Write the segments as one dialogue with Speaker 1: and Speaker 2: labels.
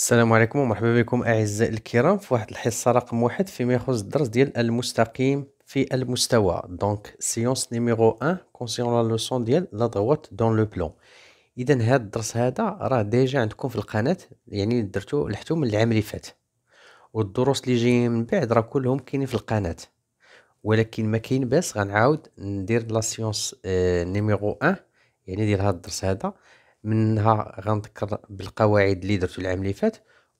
Speaker 1: السلام عليكم ومرحبا بكم اعزائي الكرام في واحد الحصه رقم واحد فيما يخص الدرس ديال المستقيم في المستوى دونك سيونس نيميرو 1 كونسيون لا لوسون ديال لا دروات دون لو بلون اذا هذا الدرس هذا راه ديجا عندكم في القناه يعني درتو لحتو من العام اللي فات والدروس اللي جايين من بعد راه كلهم كاينين في القناه ولكن ما كاين باس غنعاود ندير لا سيونس نيميرو 1 يعني ديال هذا الدرس هذا منها غنذكر بالقواعد اللي درتو العام اللي فات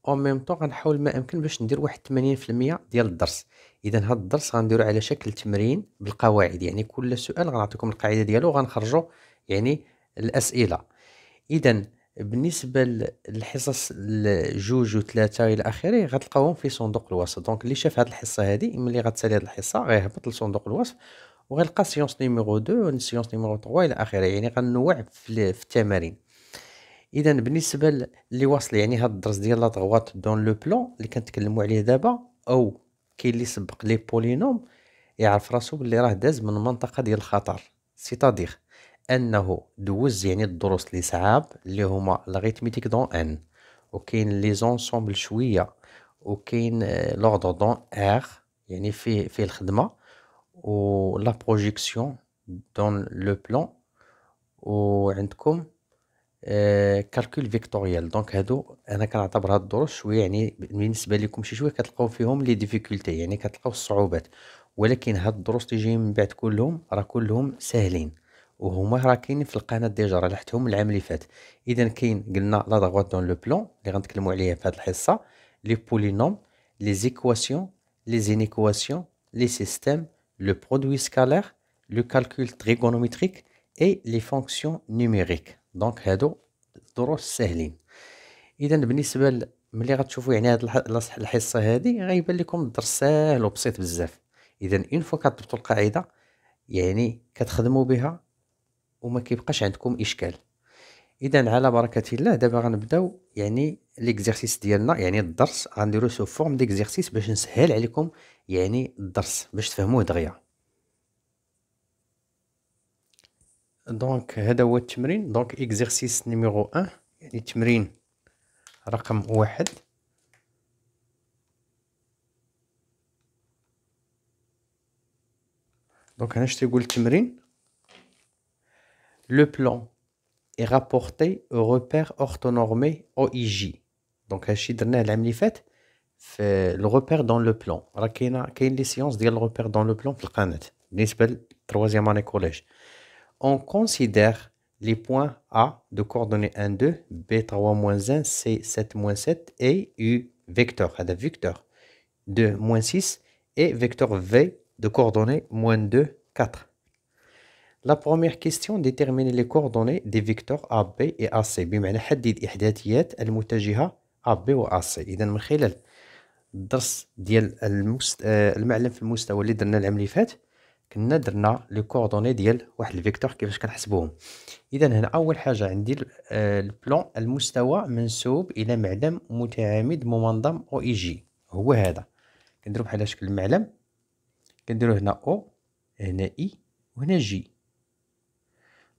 Speaker 1: او ميم طون غنحاول ما امكن باش ندير واحد 80% ديال الدرس اذا هاد الدرس غنديرو على شكل تمرين بالقواعد يعني كل سؤال غنعطيكم القاعده ديالو وغنخرجوا يعني الاسئله اذا بالنسبه للحصص جوج وثلاثه الى اخره غتلقاوهم في صندوق الوصف دونك اللي شاف هاد الحصه هادي ملي غتسالي هاد الحصه غيهبط لصندوق الوصف وغيلقى سيونس نيميرو 2 سيونس نيميرو 3 الى اخره يعني غنوع في التمارين اذا بالنسبه اللي واصل يعني هاد الدرس ديال لا دغوات دون لو بلون اللي كنتكلموا عليه دابا او كاين اللي سبق لي بولينوم يعرف راسو بلي راه داز من منطقه ديال الخطر سيتادير انه دوز يعني الدروس اللي صعاب اللي هما لاغيتميتيك دون ان وكاين لي زونسومبل شويه وكاين لوردر دون ار يعني فيه في الخدمه و لا بروجيكسيون دون لو بلون وعندكم كالكول فيكتوريال دونك هادو انا كنعتبر هاد الدروس شويه يعني بالنسبه لكم شي شويه كتلقاو فيهم لي ديفيكولتي يعني كتلقاو الصعوبات ولكن هاد الدروس اللي جايين من بعد كلهم راه كلهم ساهلين وهما راه كاينين في القناه ديجا راه لحتهم العام اللي فات اذا كاين قلنا لا دغوات دون لو بلون اللي غنتكلموا عليه في هاد الحصه لي بولينوم لي زيكواسيون لي زينيكواسيون لي سيستيم لو برودوي سكالير لو كالكول تريغونوميتريك اي لي فونكسيون نيميريك دونك هادو الدروس ساهلين اذا بالنسبه ملي غتشوفوا يعني هاد الحصه هادي غيبان لكم الدرس ساهل وبسيط بزاف اذا اون فوا كتضبطوا القاعده يعني كتخدموا بها وما كيبقاش عندكم اشكال اذا على بركه الله دابا غنبداو يعني ليكزيرسيس ديالنا يعني الدرس غنديرو سو فورم ديكزيرسيس باش نسهل عليكم يعني الدرس باش تفهموه دغيا دونك هذا هو التمرين دونك اكزرسيس نيميرو 1 يعني تمرين رقم واحد دونك هنا شتي يقول التمرين لو بلان est rapporté au repère orthonormé OIJ. Donc هادشي درناه العام اللي فات في لو repère دون لو بلون راه كاينه كاين لي سيونس ديال لو repère دون لو بلون في القناه بالنسبه للتروازيام اني كوليج on considère les points A de coordonnées 1, 2, B3 1, C7 7 et U vecteur, à vecteur de moins 6 et vecteur V de coordonnées moins 2, 4. La première question déterminer les coordonnées des vecteurs AB et AC بمعنى حدد إحداثيات المتجهة AB و AC إذا من خلال الدرس ديال المعلم في المستوى اللي درنا العام اللي فات كنا درنا لي كوردوني ديال واحد الفيكتور كيفاش كنحسبوهم اذا هنا اول حاجه عندي آه، البلون المستوى منسوب الى معلم متعامد ممنظم او اي جي هو هذا كنديرو بحال شكل المعلم كنديرو هنا او هنا اي وهنا جي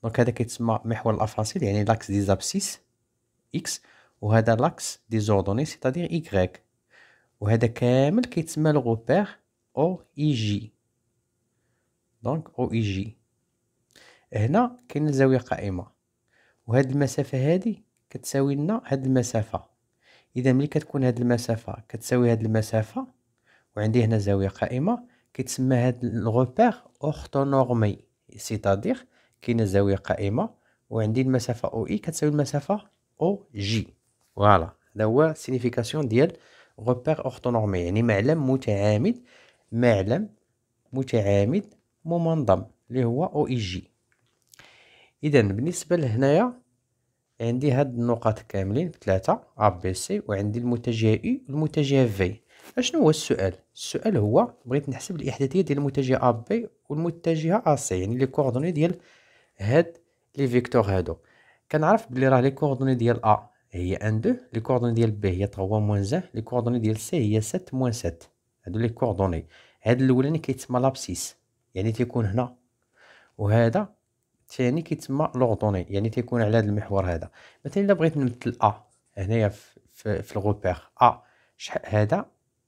Speaker 1: دونك هذا كيتسمى محور الافاصيل يعني لاكس دي زابسيس اكس وهذا لاكس دي زوردوني سيتادير ايكغيك وهذا كامل كيتسمى الغوبير او اي جي دونك او اي جي هنا كاين الزاويه قائمه وهاد المسافه هادي كتساوي لنا هاد المسافه اذا ملي كتكون هاد المسافه كتساوي هاد المسافه وعندي هنا زاويه قائمه كيتسمى هاد الغوبير اورثونورمي سيتادير كاينه زاويه قائمه وعندي المسافه او اي كتساوي المسافه او جي فوالا هذا هو سينيفيكاسيون ديال غوبير اورثونورمي يعني معلم متعامد معلم متعامد ممنظم اللي هو او اي جي اذا بالنسبه لهنايا عندي هاد النقاط كاملين بثلاثة ا بي سي وعندي المتجه اي والمتجه في اشنو هو السؤال السؤال هو بغيت نحسب الاحداثيه ديال المتجه ا بي والمتجه ا سي يعني لي كوردوني ديال هاد لي فيكتور هادو كنعرف بلي راه لي كوردوني ديال ا هي ان دو لي كوردوني ديال بي هي 3 موان زان لي كوردوني ديال سي هي 7 موان 7 هادو لي كوردوني هاد الاولاني كيتسمى لابسيس يعني تيكون هنا وهذا ثاني كيتسمى لوغدوني يعني تيكون على هذا المحور هذا مثلا الا بغيت نمثل ا هنايا في, في, الغوبير ا شحال هذا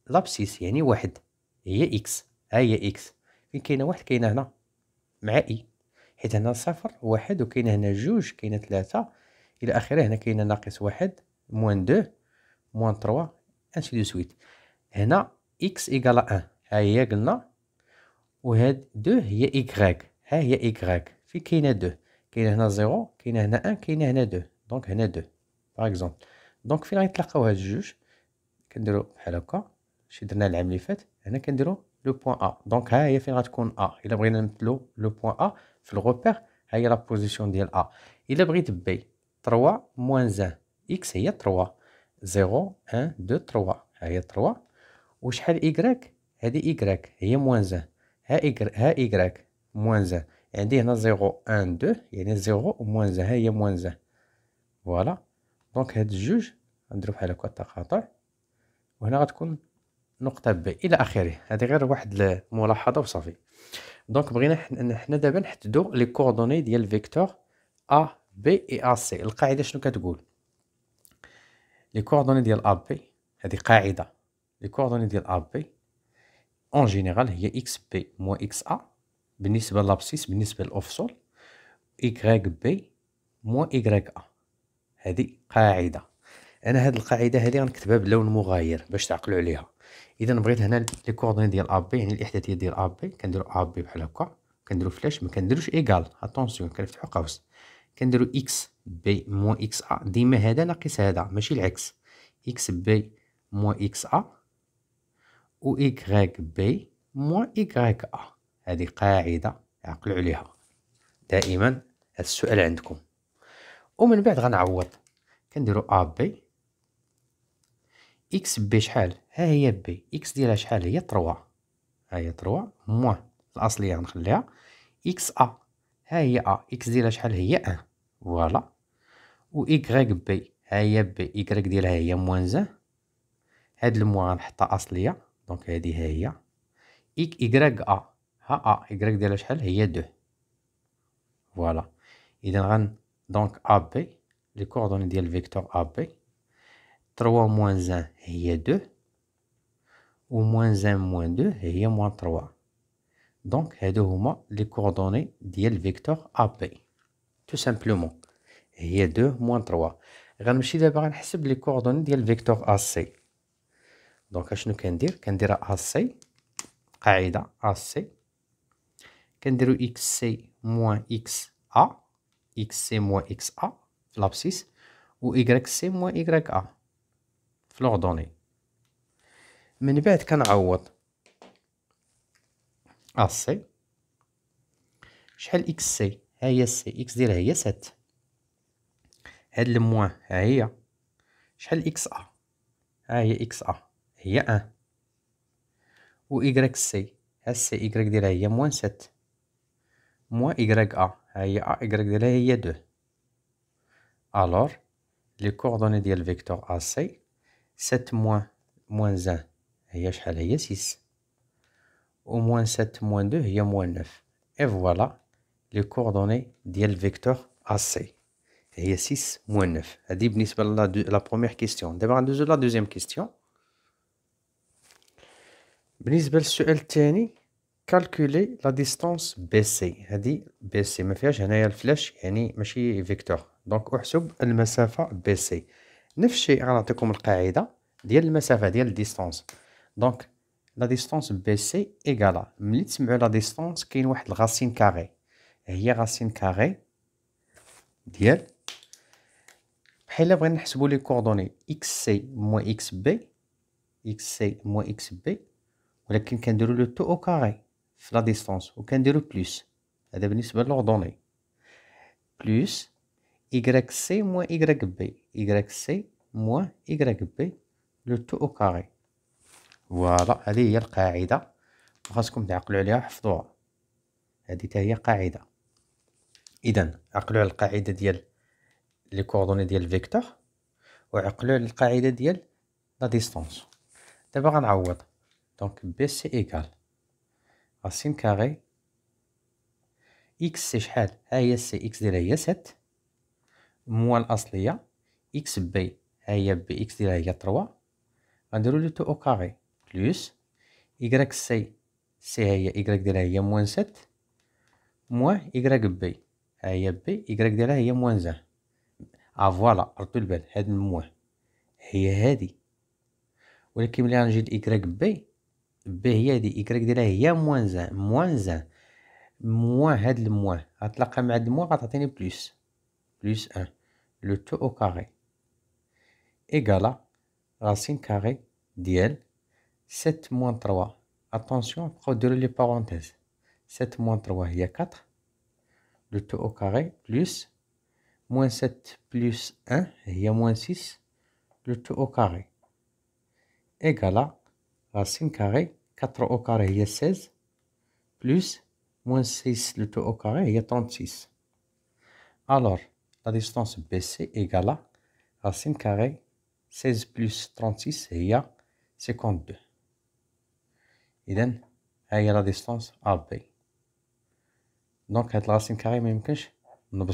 Speaker 1: لابسيس يعني واحد هي اكس ها هي اكس فين كاينه واحد كاينه هنا مع اي e. حيت هنا صفر واحد وكاينه هنا جوج كاينه ثلاثه الى اخره هنا كاينه ناقص واحد موان دو موان تروا انسي دو سويت هنا اكس ايكال ان ها هي قلنا وهاد دو هي إكغاك ها هي إكغاك في كاينه دو كاينه هنا زيرو كاينه هنا ان كاينه هنا دو دونك هنا دو باغ اكزومبل دونك فين غيتلاقاو هاد الجوج كنديرو بحال هكا شي درنا العام اللي فات هنا كنديرو لو بوان ا دونك ها هي فين غتكون ا الا بغينا نمثلو لو بوان ا في الغوبير ها هي لا بوزيسيون ديال ا الا بغيت بي تروا موان زان اكس هي تروا زيرو ان دو تروا ها هي تروا وشحال ايكغيك هادي ايكغيك هي موان زان ها إي ها موان زان عندي هنا زيرو أن دو يعني زيرو موان زان ها هي موان زان فوالا دونك هاد الجوج غنديرو بحال هكا التقاطع وهنا غتكون نقطة ب إلى آخره هادي غير واحد الملاحظة وصافي دونك بغينا حنا دابا نحددو لي كوردوني ديال فيكتور أ بي اي ا سي القاعدة شنو كتقول لي كوردوني ديال أ بي هادي قاعدة لي كوردوني ديال أ بي اون جينيرال هي اكس بي مو اكس ا بالنسبه لابسيس بالنسبه للافصول ايكغيك بي موا ايكغيك ا هذه قاعده انا هاد القاعده هذه غنكتبها باللون مغاير باش تعقلوا عليها اذا بغيت هنا لي كوردين ديال ا بي يعني الاحداثيه ديال ا بي كنديروا ا بي بحال هكا كنديروا فلاش ما كنديروش ايكال اتونسيون كنفتحوا قوس كنديروا اكس بي مو اكس ا ديما هذا ناقص هذا ماشي العكس اكس بي مو اكس ا و إيكغيك بي موان إيكغيك أ هذه قاعدة عقلوا عليها دائما هذا السؤال عندكم ومن بعد غنعوض كنديرو أ بي إكس بي شحال ها هي بي إكس ديالها شحال هي تروا ها هي تروا موان الأصلية غنخليها إكس أ ها هي أ إكس ديالها شحال هي أن فوالا و إيكغيك بي ها هي بي إيكغيك ديالها هي موان زان هاد الموان غنحطها أصلية دونك هادي ها هي إيك إكراك أ ها أ إكراك ديالها شحال هي دو فوالا إذا غن دونك أ بي لي كوردوني ديال فيكتور أ بي تروا موان زان هي دو و موان زان موان دو هي موان تروا دونك هادو هما لي كوردوني ديال فيكتور أ بي تو سامبلومون هي دو موان تروا غنمشي دابا غنحسب لي كوردوني ديال فيكتور أ سي دونك اشنو كندير كندير ا سي قاعده ا سي كنديرو اكس سي موان اكس ا اكس سي موان اكس ا في لابسيس و ايكغيك سي موان ايكغيك ا في لوردوني من بعد كنعوض ا سي شحال اكس سي ها هي سي اكس ديالها هي سات هاد الموان ها هي شحال اكس ا ها هي اكس ا Il y 1. Ou YC. y a moins 7. Moins YA. y a y 2. Alors, les coordonnées du vecteur AC. 7 moins 1. Il 6. Ou moins 7 moins 2, il moins 9. Et voilà, les coordonnées du vecteur AC. Il y a 6 moins 9. C'est la première question. la deuxième question. بالنسبه للسؤال الثاني كالكولي لا ديستونس بي سي هذه بي سي ما فيهاش هنايا الفلاش يعني ماشي فيكتور دونك احسب المسافه بي سي نفس الشيء غنعطيكم القاعده ديال المسافه ديال الديستونس دونك لا ديستونس بي سي ايكالا ملي تسمعوا لا ديستونس كاين واحد الغاسين كاري هي غاسين كاري ديال بحال بغينا نحسبوا لي كوردوني اكس سي موان اكس بي اكس سي موان اكس بي ولكن كنديرو لو تو او كاري في لا ديستونس وكنديرو بلوس هذا بالنسبه لوردوني بلوس y سي موا y بي y سي موا y بي لو تو او كاري فوالا هذه هي القاعده وخاصكم تعقلوا عليها وحفظوها هذه حتى هي قاعده اذا عقلوا على القاعده ديال لي كوردوني ديال فيكتور وعقلوا على القاعده ديال لا ديستونس دابا غنعوض Donc B c'est égal racine carrée x c'est شحال ها هي سي اكس ديالها هي 7 موان الاصليه اكس بي ها هي بي اكس ديالها هي 3 غنديرو لو تو او كاري بلس يغرك سي سي ها هي يغرك ديالها هي موان ست موان يغرك بي ها هي بي يغرك ديالها هي موان زان ا فوالا ردو البال هاد الموان هي هادي ولكن ملي غنجي لايكغيك بي B, y y de la a moins un, moins un, moins, moins, à la caméra de plus, plus un, le tout au carré, égala, racine carré, dièle, 7 moins 3, attention, redire les parenthèses, 7 moins 3, y a 4, le tout au carré, plus, moins 7, plus 1, il y a moins 6, le tout au carré, égala, racine carré, 4 au carré, est 16, plus moins 6 le tout au carré, est 36. Alors, la distance BC égale à racine carré 16 plus 36, et 52. Et then, il y a la distance AB. Donc, la racine carrée, même que je ne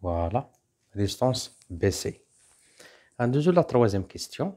Speaker 1: Voilà, distance BC. En deuxième, la troisième question.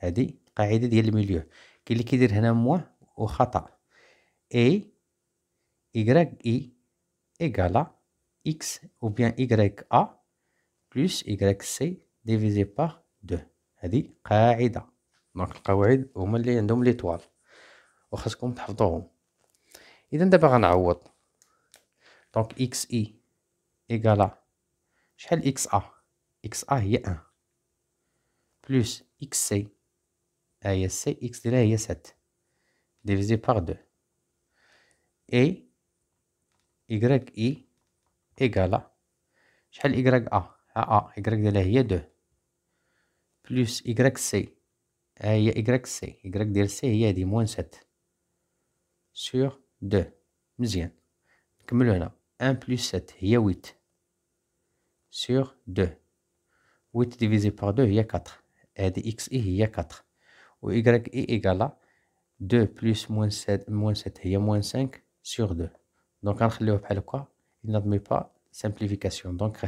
Speaker 1: هادي قاعده ديال الميليو كاين اللي كيدير هنا موا وخطا اي يغريك اي ايغالا اكس او بيان يغريك ا بلس يغريك سي ديفيزي باغ دو هادي قاعده دونك القواعد هما اللي عندهم لي طوال وخاصكم تحفظوهم اذا دابا غنعوض دونك اكس اي ايغالا شحال اكس ا اكس ا هي ان بلس اكس سي C, x de la 7, divisé par 2. Et YI égale à, شحال YA A, Y de la 2, plus YC, هي YC, Y de C هي moins 7, sur 2, مزيان. نكملو هنا, 1 plus 7 هي 8, sur 2. 8 divisé par 2 هي 4, هذه XI هي 4. و y est égal à 2 plus moins 7, moins 7, il moins 5 sur 2. Donc, on va faire quoi Il n'admet pas simplification. Donc,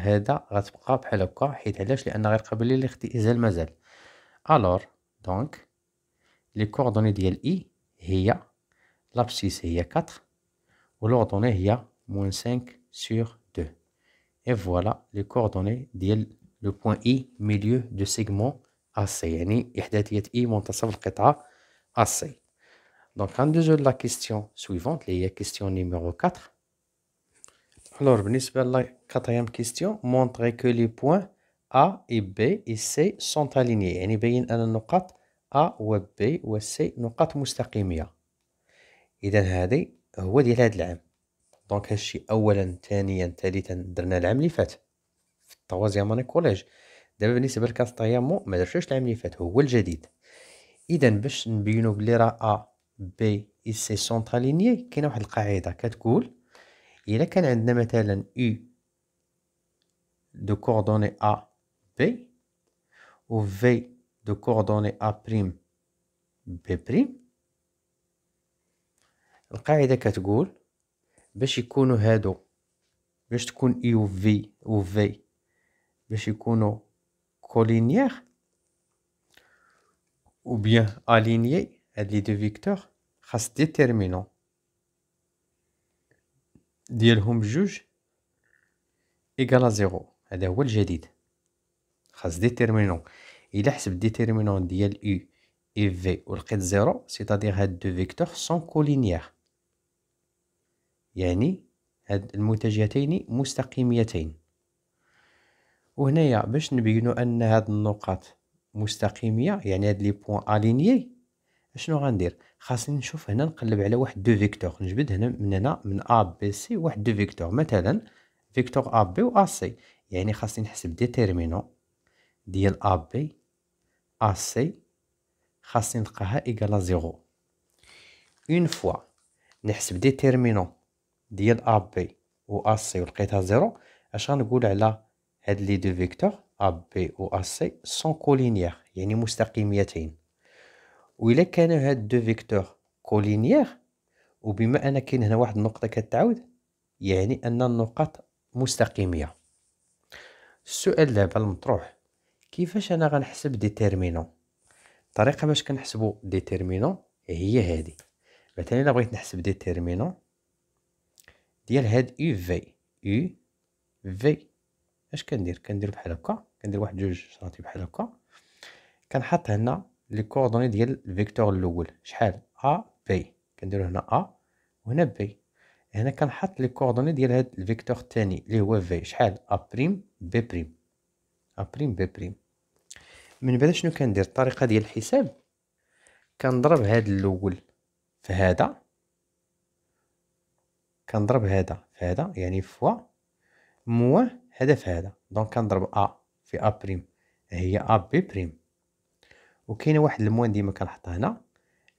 Speaker 1: Alors, donc, les coordonnées de i, l'abscisse, il y a 4, ou l'ordonnée, il a moins 5 sur 2. Et voilà les coordonnées de le point i, milieu de segment أسي يعني إحداثية إي منتصف القطعة أسي دونك غندوزو لا كيستيون سويفونت اللي هي كيستيون نيميرو 4. الور بالنسبة لا كاتيام كيستيون مونتري كو لي بوان A et B et C sont alignés يعني بين أن النقاط A و B و C نقاط مستقيمية إذا هذه هو ديال هذا العام دونك هادشي أولا ثانيا ثالثا درنا العام اللي فات في أني كوليج دابا بالنسبه لكاستيامو ما درتوش العام اللي فات هو الجديد اذا باش نبينو بلي راه ا بي اي سي سونتراليني كاينه واحد القاعده كتقول الا كان عندنا مثلا يو دو كوردوني ا بي و في دو كوردوني ا بريم بي بريم القاعده كتقول باش يكونوا هادو باش تكون اي و في و في باش يكونوا collinière ou bien aligné à les deux vecteurs, c'est déterminant. ديالهم بجوج à زيرو هذا هو الجديد خاص ديتيرمينون 0. حسب ديتيرمينون ديال u اي في ولقيت سيتادير هاد دو فيكتور سون كولينيير يعني هاد sont مستقيميتين وهنايا باش نبينو ان هاد النقاط مستقيميه يعني هاد لي بوين الينيي اشنو غندير خاصني نشوف هنا نقلب على واحد دو فيكتور نجبد هنا من هنا من ا بي سي واحد دو فيكتور مثلا فيكتور ا بي و ا سي يعني خاصني نحسب ديتيرمينو ديال ا بي ا سي خاصني نلقاها ايكالا زيرو اون فوا نحسب ديتيرمينو ديال ا بي و ا سي ولقيتها زيرو اش غنقول على هاد لي دو فيكتور ا بي و ا سي سون كولينيير يعني مستقيميتين الا كانوا هاد دو فيكتور كولينيير وبما أن كاين هنا واحد النقطة كتعاود يعني أن النقط مستقيمية السؤال دابا المطروح كيفاش أنا غنحسب ديتيرمينون الطريقة باش كنحسبو ديتيرمينون هي هادي مثلا إلا بغيت نحسب ديتيرمينون ديال هاد يو في يو في اش كندير كندير بحال هكا كندير واحد جوج شراطي بحال هكا كنحط هنا لي كوردوني ديال الفيكتور الاول شحال ا بي كنديرو هنا ا وهنا بي هنا كنحط لي كوردوني ديال هاد الفيكتور الثاني اللي هو في شحال ا بريم بي بريم ا بريم بي بريم من بعد شنو كندير الطريقه ديال الحساب كنضرب هاد الاول في هذا كنضرب هذا في هذا يعني فوا موه هدف هذا دونك كنضرب ا في ا بريم هي ا بي بريم وكاينه واحد الموان ديما كنحطها هنا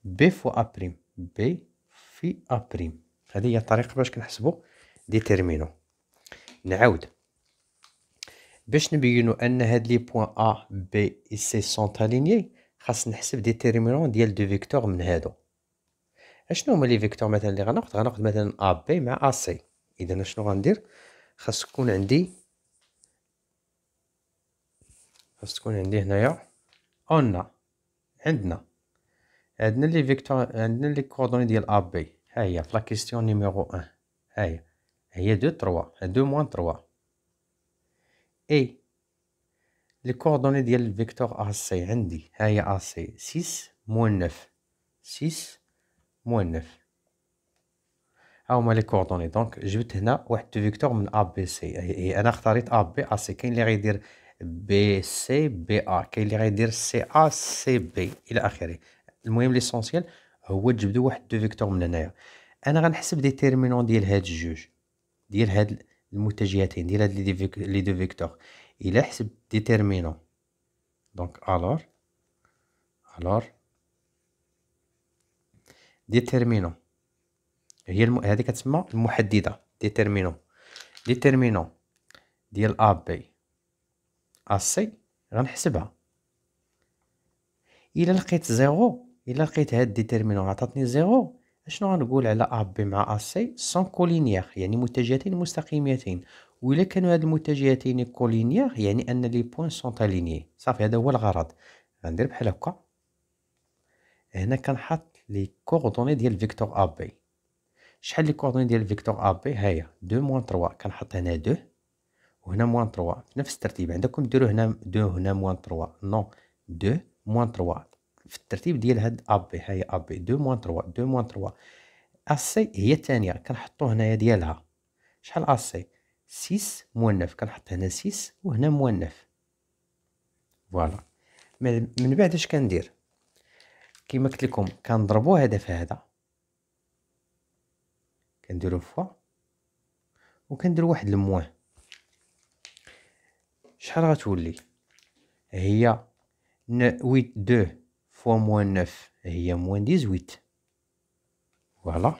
Speaker 1: بي فوا ا بريم بي في ا بريم هذه هي الطريقه باش كنحسبوا ديتيرمينو نعاود باش نبينو ان هاد لي بوين ا بي اي سي سونت خاص نحسب ديتيرمينون ديال دو فيكتور من هادو اشنو هما لي فيكتور مثلا اللي غناخذ غناخذ مثلا ا بي مع ا سي اذا شنو غندير خاص تكون عندي خاص تكون عندي هنايا اون عندنا عندنا لي فيكتور عندنا لي كوردوني ديال ا بي ها هي في لا كيسيون نيميرو 1 ها هي هي دو تروا دو موان تروا اي لي كوردوني ديال الفيكتور ا سي عندي ها هي ا سي سيس موان نوف سيس موان نوف ها هما لي كوردوني دونك جبت هنا واحد دو فيكتور من ا بي سي انا اختاريت ا بي ا سي كاين لي غيدير بي سي بي ا كاين اللي غيدير سي ا سي بي الى اخره المهم ليسونسيال هو تجبدوا واحد دو فيكتور من هنايا انا غنحسب دي تيرمينون ديال هاد الجوج ديال هاد المتجهتين ديال هاد لي دو فيكتور الى حسب دي تيرمينون دونك الور الور ديتيرمينون هي الم... هذه كتسمى المحدده ديتيرمينون ديتيرمينون ديال ا بي اسي غنحسبها الا لقيت زيرو الا لقيت هاد ديتيرمينون عطاتني زيرو اشنو غنقول على ا بي مع ا سي سون كولينيير يعني متجهتين مستقيمتين وإلا كانوا هاد المتجهتين كولينيير يعني ان لي بوين سون تاليني صافي هذا هو الغرض غندير بحال هكا هنا كنحط لي كوردوني ديال فيكتور ا بي شحال لي كوردوني ديال فيكتور ا بي هي 2 موان 3 كنحط هنا 2 وهنا موان تروا في نفس الترتيب عندكم ديروا هنا دو هنا موان تروا نو دو موان تروا في الترتيب ديال هاد ابي هاي ابي دو موان تروا دو موان تروا اسي هي الثانية كنحطو هنايا ديالها شحال اسي سيس مونف كنحط هنا سيس وهنا مونف فوالا من بعد اش كندير كيما قلت لكم كنضربو هذا في هذا كنديرو فوا وكندير واحد الموان شحال غتولي هي ويت دو فوا موان نوف هي موان ديزويت فوالا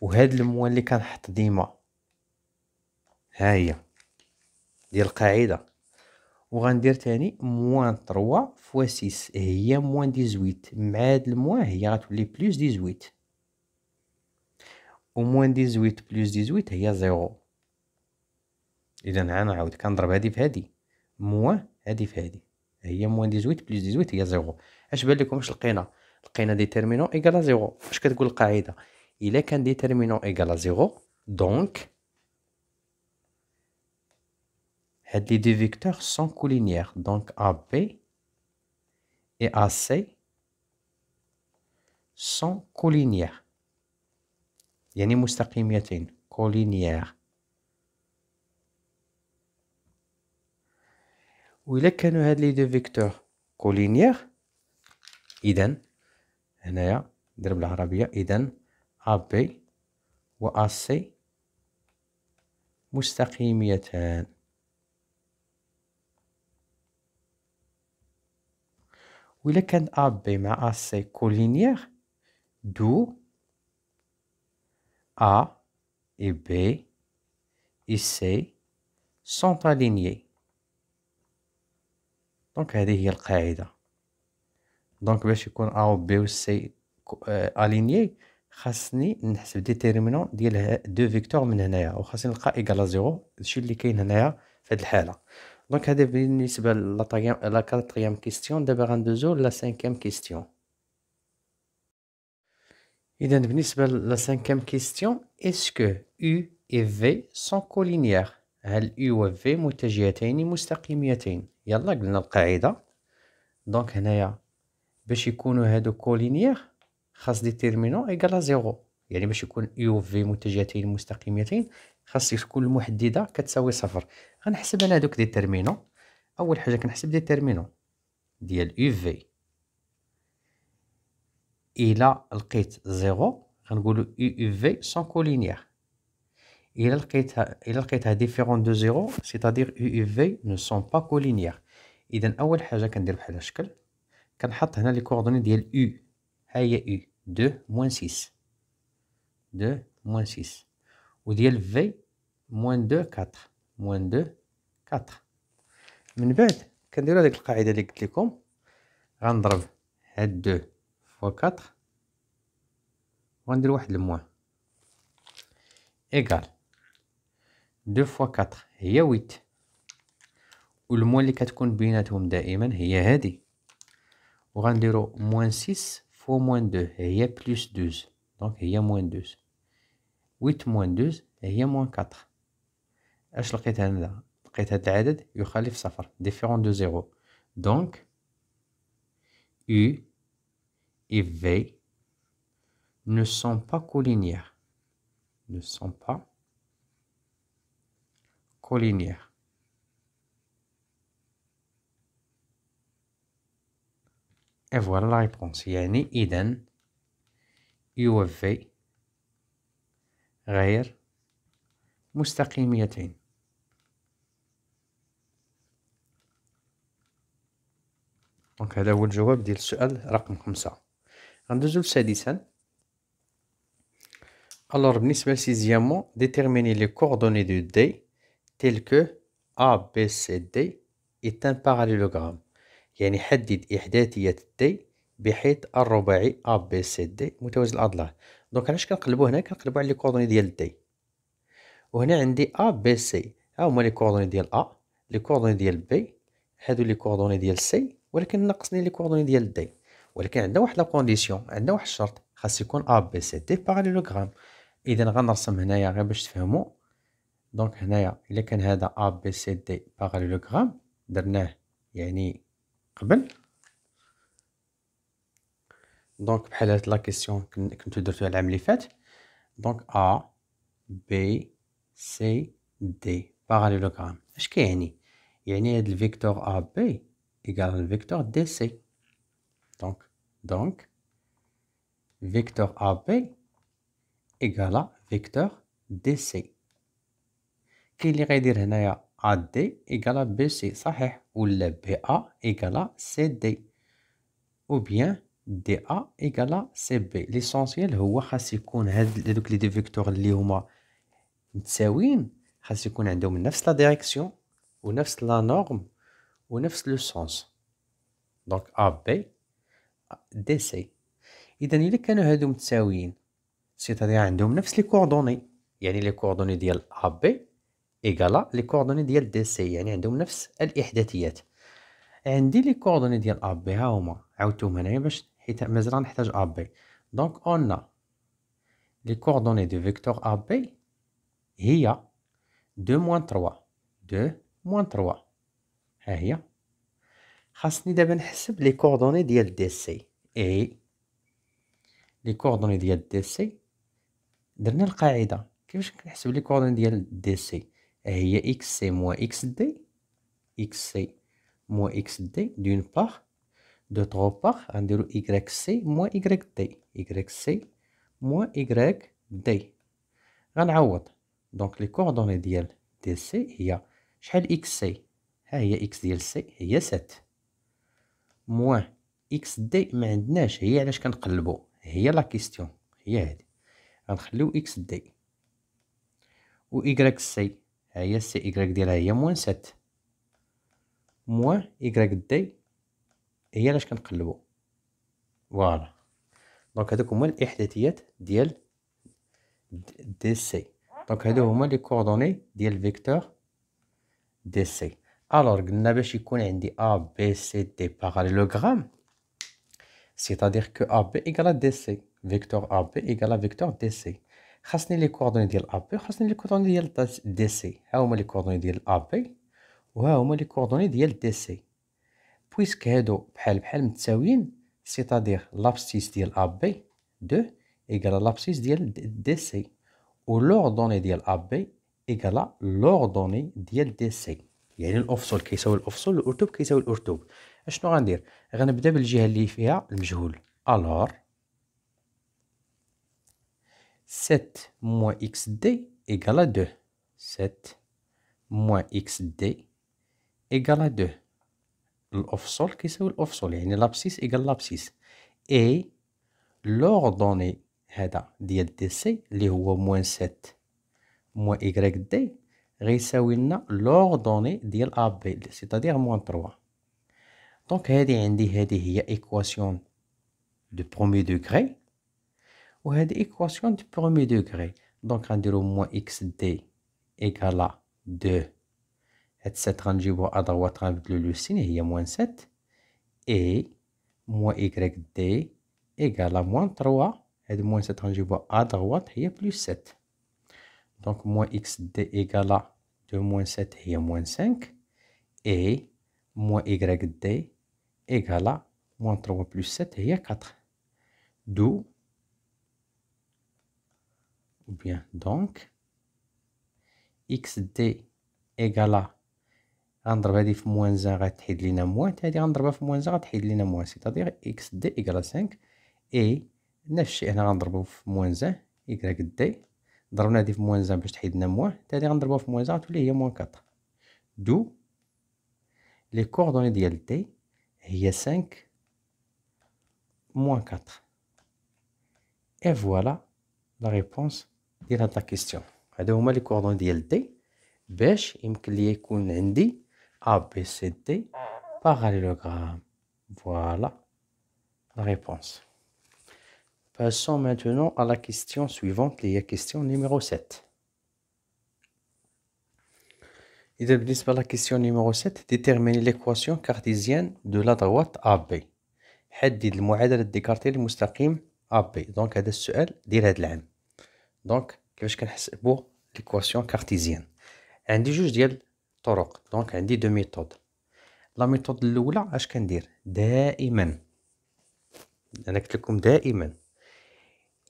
Speaker 1: وهاد الموان اللي كنحط ديما ها هي ديال القاعده وغندير تاني موان تروا فوا سيس هي موان ديزويت مع هاد الموان هي غتولي بلوس ديزويت و موان ديزويت بلوس ديزويت هي زيرو اذا نعاود كنضرب هادي في هادي موان هادي في هادي هي موان بليس دي زويت هي زيرو اش بان لكم اش لقينا لقينا ديتيرمينون ايكالا زيرو اش كتقول القاعده الا كان ديتيرمينون ايكالا زيرو دونك هاد لي دو فيكتور سون كولينيير دونك ا بي اي ا سي سون كولينيير يعني مستقيمتين كولينيير و الا كانوا هاد لي دو فيكتور كولينيير إذا هنايا ندير بالعربية إذا أ بي و أ سي مستقيميتان الا كان أ بي مع أ سي كولينيير دو ا اي بي اي سي sont دونك هذه هي القاعده دونك باش يكون ا و بي و سي اليني آه، خاصني نحسب ديتيرمينون ديال دو فيكتور من هنايا وخاصني نلقى ايكالا زيرو هادشي اللي كاين هنايا في هاد الحاله دونك هذا بالنسبه لا لا كاتريام كيستيون دابا غندوزو لا سانكيام كيستيون اذا بالنسبه لا سانكيام كيستيون اسكو يو و في سون كولينيير هل يو و في متجهتين مستقيمتين يلا قلنا القاعده دونك هنايا باش يكونوا هادو كولينيير خاص دي ايغال ايكالا زيرو يعني باش يكون يو في متجهتين مستقيمتين خاص تكون المحدده كتساوي صفر غنحسب انا هادوك دي اول حاجه كنحسب دي ديال يو في الى لقيت زيرو غنقولو يو في سون كولينيير الا لقيتها الا لقيتها ديفيرون دو زيرو سيتادير يو اي في نو سون با كولينيير اذا اول حاجه كندير بحال الشكل كنحط هنا لي كوردوني ديال يو ها هي يو دو موان سيس دو موان سيس وديال في موان دو كاتر موان دو كاتر من بعد كنديرو هاديك القاعده اللي قلت لكم غنضرب هاد دو فوا كاتر وغندير واحد الموان ايكال 2 fois 4, il y a 8. Ou le moins qui est as combiné un il y a Ou moins 6 fois moins 2, il y a plus 12. Donc, il y a moins 12. 8 moins 12, il y a moins 4. Alors, quand tu es aider, de as fait Différent de 0. Donc, U et V ne sont pas colliniaires. Ne sont pas. Et voilà la réponse. يعني إذا يوفي غير مستقيميتين. Alors, بالنسبة لسيزيامون, déterminer les coordonnées de D تels que ABCD est un parallélogramme يعني حدد إحداثية D بحيث الرباعي ABCD متوازي الأضلاع دونك علاش كنقلبو هنا كنقلبو على لي كوردوني ديال D وهنا عندي ABC ها هما لي كوردوني ديال A لي كوردوني ديال B هادو لي كوردوني ديال C ولكن ناقصني لي كوردوني ديال D ولكن عندنا واحد لا كونديسيون عندنا واحد الشرط خاص يكون A B C D parallélogramme اذا غنرسم هنايا غير باش تفهموا دونك هنايا الا كان هذا ا بي سي دي باراليلوغرام درناه يعني قبل دونك بحال هاد لا كيسيون كنتو درتوها العام اللي فات دونك ا بي سي دي باراليلوغرام اش كيعني يعني هاد الفيكتور ا بي ايغال الفيكتور دي سي دونك دونك فيكتور ا بي ايغال فيكتور دي سي كاين اللي غيدير هنايا ا دي ايكالا بي سي صحيح ولا بي ا ايكالا سي دي او بيان دي ا ايكالا سي بي ليسونسيال هو خاص يكون هاد هادوك لي دي فيكتور اللي هما متساويين خاص يكون عندهم نفس لا ديريكسيون ونفس لا نورم ونفس لو سونس دونك ا بي دي سي اذا الا كانوا هادو متساويين سيتادير عندهم نفس لي كوردوني يعني لي كوردوني ديال ا بي ايكالا لي كوردوني ديال دي سي يعني عندهم نفس الاحداثيات عندي لي كوردوني ديال ا بي ها هما عاودتهم هنايا باش حيت مازال غنحتاج ا بي دونك اون لي كوردوني دو فيكتور ا بي هي دو موان تروا دو موان تروا ها هي خاصني دابا نحسب لي كوردوني ديال دي سي اي لي كوردوني ديال دي سي درنا القاعده كيفاش كنحسب لي كوردوني ديال دي سي هي اكس سي موا اكس دي اكس سي موا اكس دي دون باغ تغو باغ غنديرو إيكغيك سي موا إيكغيك دي إيكغيك سي موا إيكغيك دي غنعوض دونك لي كوردوني ديال دي سي هي شحال إكس سي ها هي إكس ديال سي هي سات موا إكس دي ما عندناش هي علاش كنقلبو هي لا كيستيون هي هادي غنخليو إكس دي و إيكغيك سي ها هي السي إيكغيك ديالها هي موان سات موان إيكغيك دي هي علاش كنقلبو فوالا دونك هادوك هما الإحداثيات ديال دي سي دونك هادو هما لي كوردوني ديال فيكتور دي سي الوغ قلنا باش يكون عندي ا بي سي دي باراليلوغرام سيتادير كو ا بي ايكالا دي سي فيكتور ا بي ايكالا فيكتور دي سي خاصني لي كوردوني ديال ا بي وخاصني لي كوردوني ديال دي سي ها هما لي كوردوني ديال ا بي وها هما لي كوردوني ديال دي سي بويسك هادو بحال بحال متساويين سيتادير لابسيس ديال ا بي دو ايكالا لابسيس ديال دي سي و لوردوني ديال ا بي ايكالا لوردوني ديال دي سي يعني الافصول كيساوي الافصول والارتوب كيساوي الارتوب اشنو غندير غنبدا بالجهه اللي فيها المجهول الور 7 moins xd égale à 2. 7 moins xd égale à 2. L'offsol, qui ce que l'offsol Il y a l'abscisse égale l'abscisse. Et l'ordonnée, il y dc, il y moins 7 moins yd, il y a l'ordonnée d'AB, c'est-à-dire moins 3. Donc, il y a l'équation de premier degré. On a l'équation du premier degré. Donc, on dirait que moins xd égale à 2. Et cette rangée va à droite avec le signe, il y a moins 7. Et, moins yd égale à moins 3. Et moins cette rangée va à droite, et il y a plus 7. Donc, moins xd égale à 2 moins 7, et il y a moins 5. Et, moins yd égale à moins 3 plus 7, et il y a 4. D'où, donc xd égale à 15 moins 1 regarder les n moins tadi 15 moins 1 regarder les n moins c'est à dire xd égale à 5 et n'est ce que moins 1 égale d? on moins 1 plus les n moins 15 moins 1 tout le y moins 4. D'où les coordonnées de l' t y 5 moins 4 et voilà la réponse ديال هاد لاكيستيون هادو هما لي كوردون ديال دي باش يمكن لي يكون عندي ا بي سي دي باراليلوغرام فوالا لا ريبونس Passons maintenant à la question suivante, qui est la question numéro 7. Il est par la question numéro 7, déterminer l'équation cartésienne de la droite AB. حدد المعادلة الديكارتية المستقيم AB. Donc, هذا السؤال ديال هذا العام. Donc, كيفاش كنحسبو ليكواسيون كارتيزيان عندي جوج ديال الطرق دونك عندي دو ميثود لا ميثود الاولى اش كندير دائما انا قلت لكم دائما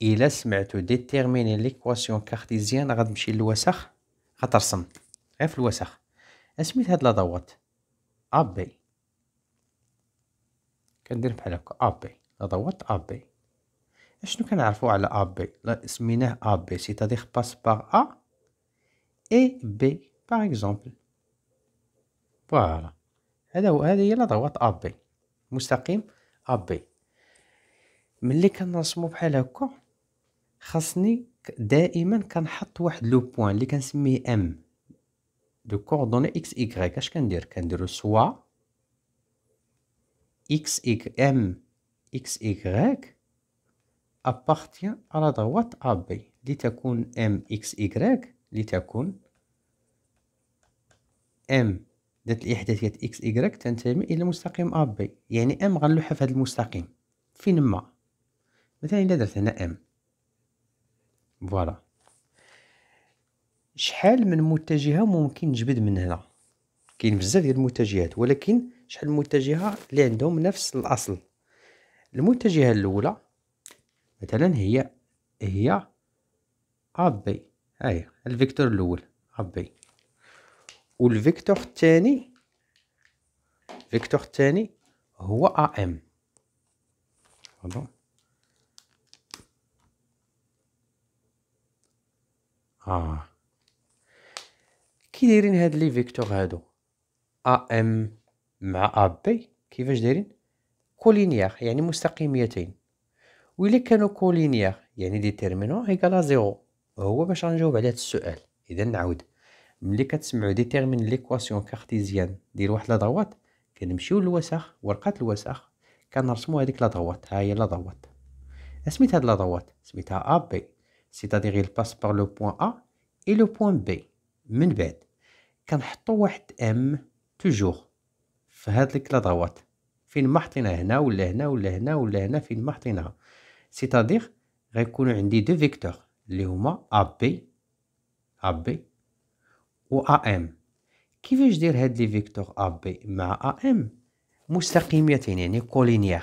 Speaker 1: الا سمعتو ديتيرميني ليكواسيون كارتيزيان غنمشي للوسخ غترسم غير في الوسخ اسميت هاد لا دوات ا بي كندير بحال هكا ا بي لا دوات ا بي شنو كنعرفو على ا بي سميناه ا بي سيتادير باس باغ ا اي بي باغ اكزومبل فوالا هذا هو هذه هي لضغوط ا بي مستقيم ا بي ملي كنرسمو بحال هكا خاصني دائما كنحط واحد لو بوين اللي كنسميه ام دو كوردوني اكس ايكغيك اش كندير كنديرو سوا اكس ايك ام اكس ايكغيك appartient à la droite AB لتكون MXY لتكون إم ذات الإحداثيات XY تنتمي إلى مستقيم AB يعني إم غنلوحها في هذا المستقيم فين ما مثلا إلا درت هنا إم فوالا شحال من متجهة ممكن نجبد من هنا كاين بزاف ديال المتجهات ولكن شحال من متجهة اللي عندهم نفس الأصل المتجهة الأولى مثلا هي هي ا بي هاهي الفيكتور الاول ا بي والفيكتور الثاني الفيكتور الثاني هو ا ام pardon اه كي دايرين هاد لي فيكتور هادو ا ام مع ا بي كيفاش دايرين كولينيير يعني مستقيميتين وإلا كانوا كولينيير يعني ديتيرمينون إيكالا زيرو هو باش غنجاوب على هاد السؤال إذا نعاود ملي كتسمعو ديتيرمين ليكواسيون كارتيزيان ديال واحد لا دروات كنمشيو للوسخ ورقة الوسخ كنرسمو هاديك لا دروات ها هي لا دروات اسميت هاد لا دروات سميتها أ بي سيتادير il باس بار لو بوين ا اي لو بوين بي من بعد كنحطو واحد ام توجور في هاد لا دروات فين ما حطيناها هنا ولا هنا ولا هنا ولا هنا فين ما حطيناها سيتادير غيكونوا عندي دو فيكتور اللي هما ا بي ا بي و ا ام كيفاش دير هاد لي فيكتور ا بي مع ا ام مستقيمتين يعني كولينيير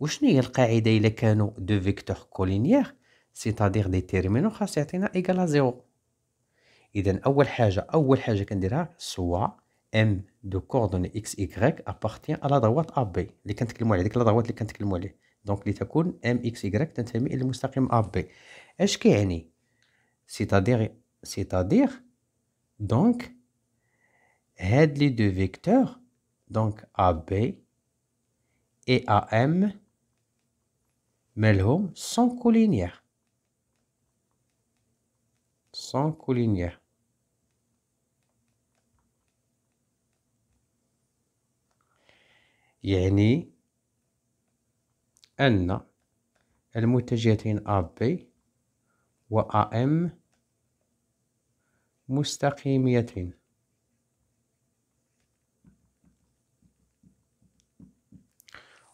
Speaker 1: وشنو هي القاعده الا كانوا دو فيكتور كولينيير سيتادير دي تيرمينو خاص يعطينا ايكالا زيرو اذا اول حاجه اول حاجه كنديرها سوا ام دو كوردوني اكس ايكغيك ابارتيان على دروات ا بي اللي كنتكلموا عليه ديك لا دروات اللي كنتكلموا عليه Donc, il y mxy le ce y C'est-à-dire, donc, les deux vecteurs, donc AB et AM, m, sont colinéaires Sans colinéaires أن المتجهتين AB و AM مستقيميتين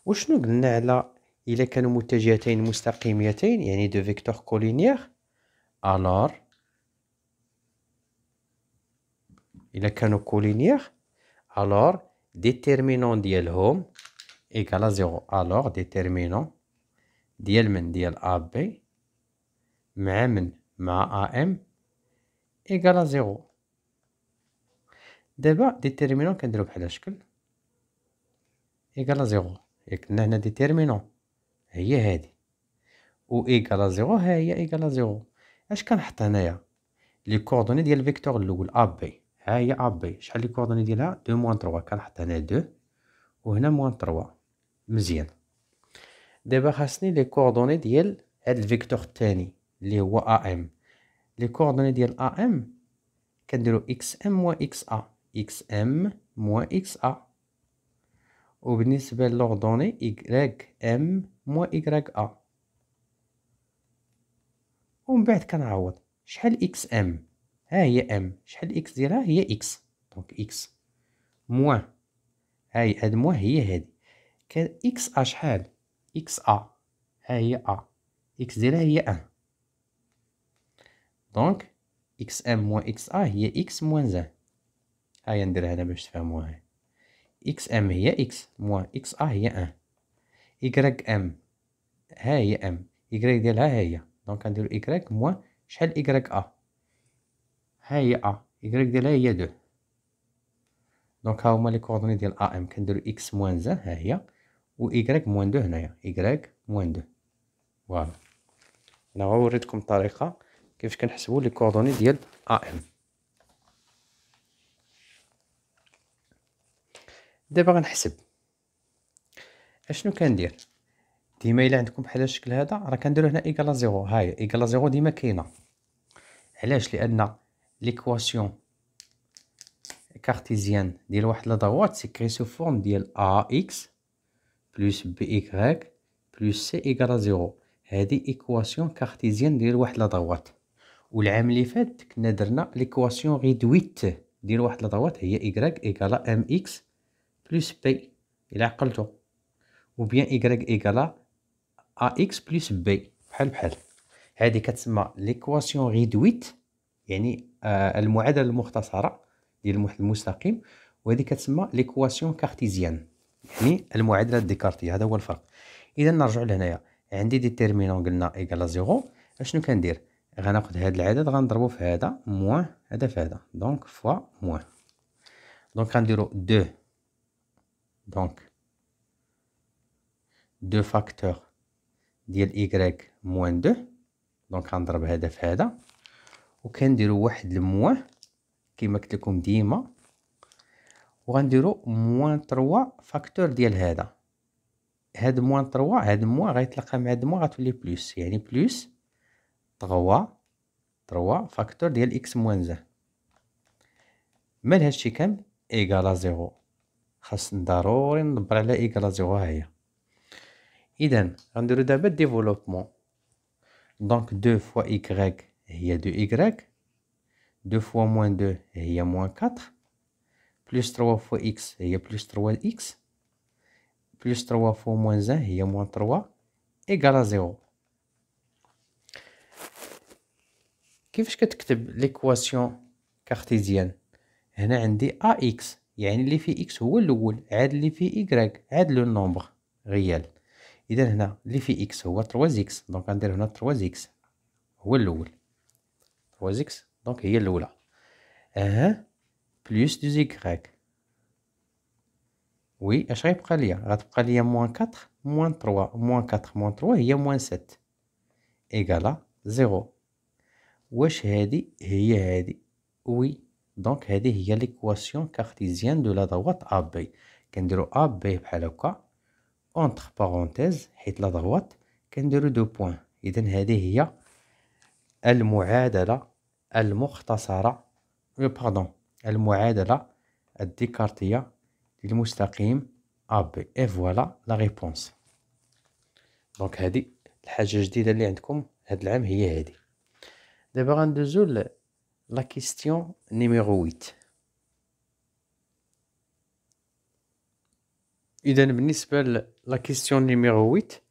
Speaker 1: وشنو قلنا على إلا كانوا متجهتين مستقيميتين يعني دو فيكتور كولينيير الور إلا كانوا كولينيير الور ديتيرمينون ديالهم إيكالا زيرو ألوغ ديتيرمينون ديال من ديال أ بي مع من مع أ إم إيكالا زيرو دابا ديتيرمينون كنديرو بحال الشكل إيكالا زيرو ياك هنا ديتيرمينون هي هادي و إيكالا زيرو ها هي إيكالا زيرو اش كنحط هنايا لي كوردوني ديال الفيكتور الاول أ بي ها هي أ بي شحال لي كوردوني ديالها دو موان تروا كنحط هنا دو وهنا موان تروا مزيان دابا خاصني لي كوردوني ديال هاد الفيكتور الثاني اللي هو ا ام لي كوردوني ديال ا ام كنديرو اكس ام و اكس ا اكس ام و اكس ا وبالنسبه لوردوني ايغريك ام و ايغريك ا ومن بعد كنعوض شحال اكس ام ها هي ام شحال اكس ديالها هي اكس دونك اكس موان هاي هاد موان هي هادي كان اكس ا شحال اكس ا ها هي ا اكس ديالها هي ان دونك اكس ام موان اكس ا هي اكس موان زان هي نديرها انا باش تفهموها اكس ام هي اكس موان اكس ا هي ان ايكغيك ام ها هي ام ايكغيك ديالها ها هي دونك غنديرو ايكغيك موان شحال ايكغيك ا ها هي ا ايكغيك ديالها هي دو دونك ها هما لي كوردوني ديال ا ام كنديرو اكس موان زان ها هي و إيكغيك موان دو هنايا إيكغيك موان دو فوالا أنا غنوريكم الطريقة كيفاش كنحسبو لي كوردوني ديال أ إم دابا غنحسب اشنو كندير ديما الا عندكم بحال الشكل هذا راه كنديرو هنا ايكال زيرو هاي ايكال زيرو ديما كاينه علاش لان ليكواسيون كارتيزيان ديال واحد لا دروات سيكري سو فورم ديال ا اكس بلس بي إكغيك بلس سي إكرا زيرو هادي إيكواسيون كارتيزيان ديال واحد أو العام لي فات كنا درنا ليكواسيون ريدويت ديال واحد لادروات هي إكغيك إكالا أم إكس بلس بي إلا عقلتو بيان إكغيك إكالا أ إكس بلس بي بحال بحال هادي كتسمى ليكواسيون ريدويت يعني آه المعادله المختصره ديال واحد المستقيم وهذه كتسمى ليكواسيون كارتيزيان يعني المعادله ديكارتي هذا هو الفرق اذا نرجع لهنايا عندي ديتيرمينون قلنا ايكال زيرو اشنو كندير غناخذ هذا العدد غنضربو في هذا موان هذا في هذا دونك فوا موان دونك غنديرو دو دونك دو فاكتور ديال ايكغيك موان دو دونك غنضرب هذا في هذا وكنديرو واحد الموان كما قلت لكم ديما وغنديرو موان تروا فاكتور ديال هذا هاد موان تروا هاد موان غيتلاقى مع هاد موان غتولي بلوس يعني بلوس تروا تروا فاكتور ديال اكس موان زان مال هادشي كامل ايكالا زيرو خاص ضروري ندبر على ايكالا زيرو هاهي اذا غنديرو دابا ديفلوبمون دونك دو فوا y هي دو y دو فوا موان دو هي موان 4 بلس تروا فوا إكس هي بلس تروا إكس بلس تروا فوا موان زان هي موان تروا إيكالا زيرو كيفاش كتكتب ليكواسيون كارتيزيان هنا عندي ا اكس يعني اللي فيه اكس هو الاول عاد اللي فيه ايكغيك عاد لو نومبر غيال اذا هنا اللي فيه اكس هو 3 اكس دونك غندير هنا 3 اكس هو الاول 3 اكس دونك هي الاولى اها plus 2y. Oui, je vais prendre l'IA. Je vais prendre l'IA moins 4, moins 3, moins 4, moins 3, il y a moins 7. Égal à 0. Oui, donc il y a l'équation cartésienne de la droite AB. Quand on a AB, entre parenthèses, et la droite, quand on a deux points. Et donc, Hedi, il y a le mot Adala, le mot Tassara, euh, pardon, المعادلة الديكارتية للمستقيم AB et فوالا لا réponse دونك هادي الحاجة الجديدة اللي عندكم هاد العام هي هادي دابا غندوزو لا كيستيون نيميرو 8 اذا بالنسبة لا كيستيون نيميرو 8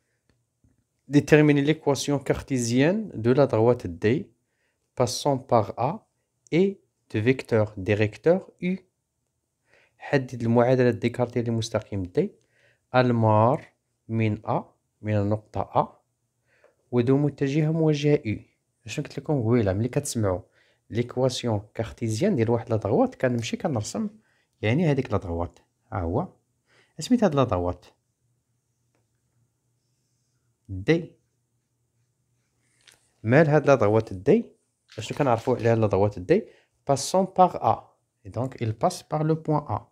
Speaker 1: déterminer ليكواسيون كارتيزيان دو لا دروات دي passant par ا اي دو فيكتور دي ريكتور U حدد المعادلة الديكارتية لمستقيم دي المار من أ من النقطة أ ودو متجهة موجهة U شنو قلت لكم ملي كتسمعوا ليكواسيون كارتيزيان ديال واحد لادغوات كنمشي كنرسم يعني هذيك لادغوات ها هو اسميت هاد لادغوات دي مال هاد لادغوات دي اشنو كنعرفو على لادغوات دي passant par A. Et donc, il passe par le point A.